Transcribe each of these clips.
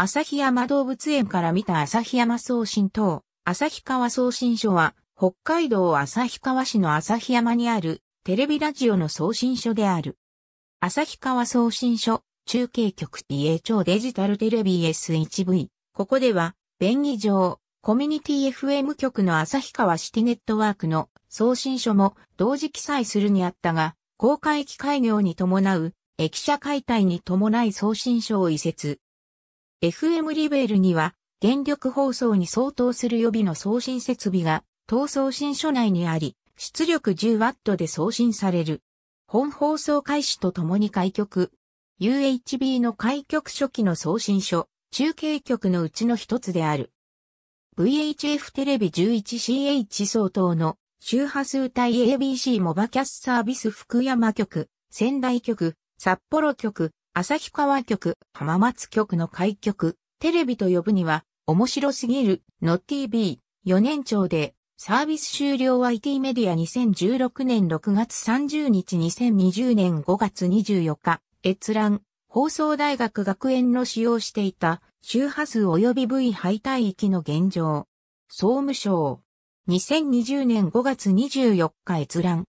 旭山動物園から見た旭山送信等、旭川送信所は、北海道旭川市の旭山にある、テレビラジオの送信所である。旭川送信所、中継局 PA 超デジタルテレビ S1V。ここでは、便宜上、コミュニティ FM 局の旭川シティネットワークの送信所も同時記載するにあったが、公開機開業に伴う、駅舎解体に伴い送信所を移設。FM リベールには、電力放送に相当する予備の送信設備が、当送信所内にあり、出力 10W で送信される。本放送開始とともに開局。UHB の開局初期の送信所、中継局のうちの一つである。VHF テレビ 11CH 相当の周波数帯 ABC モバキャスサービス福山局、仙台局、札幌局、旭川局、浜松局の開局、テレビと呼ぶには、面白すぎる、の TV、4年長で、サービス終了 IT メディア2016年6月30日2020年5月24日、閲覧、放送大学学園の使用していた、周波数及び部位配帯域の現状。総務省。2020年5月24日閲覧。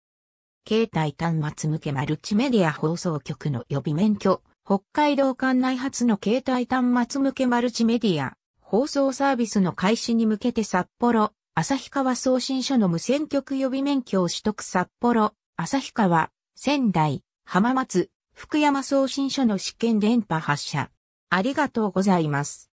携帯端末向けマルチメディア放送局の予備免許北海道管内発の携帯端末向けマルチメディア、放送サービスの開始に向けて札幌、旭川送信所の無線局予備免許を取得札幌、旭川、仙台、浜松、福山送信所の試験電波発射。ありがとうございます。